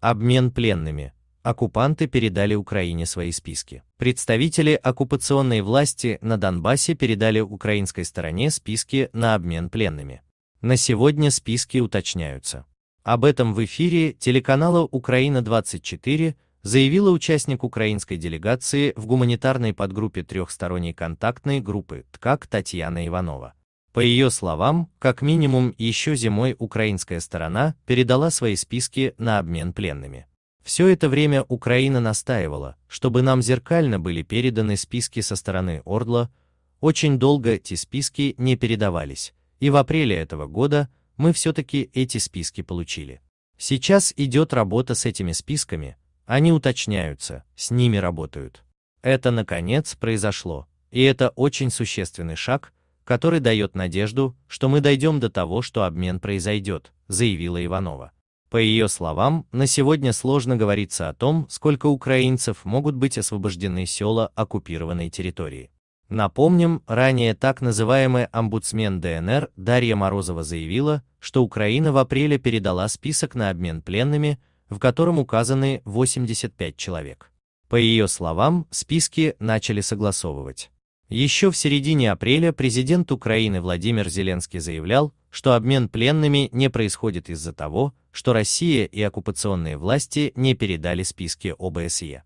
Обмен пленными. Оккупанты передали Украине свои списки. Представители оккупационной власти на Донбассе передали украинской стороне списки на обмен пленными. На сегодня списки уточняются. Об этом в эфире телеканала «Украина-24» заявила участник украинской делегации в гуманитарной подгруппе трехсторонней контактной группы ТКАК Татьяна Иванова. По ее словам, как минимум еще зимой украинская сторона передала свои списки на обмен пленными. Все это время Украина настаивала, чтобы нам зеркально были переданы списки со стороны Ордла, очень долго эти списки не передавались, и в апреле этого года мы все-таки эти списки получили. Сейчас идет работа с этими списками, они уточняются, с ними работают. Это наконец произошло, и это очень существенный шаг, который дает надежду, что мы дойдем до того, что обмен произойдет, заявила Иванова. По ее словам, на сегодня сложно говорится о том, сколько украинцев могут быть освобождены села оккупированной территории. Напомним, ранее так называемый омбудсмен ДНР Дарья Морозова заявила, что Украина в апреле передала список на обмен пленными, в котором указаны 85 человек. По ее словам, списки начали согласовывать. Еще в середине апреля президент Украины Владимир Зеленский заявлял, что обмен пленными не происходит из-за того, что Россия и оккупационные власти не передали списки ОБСЕ.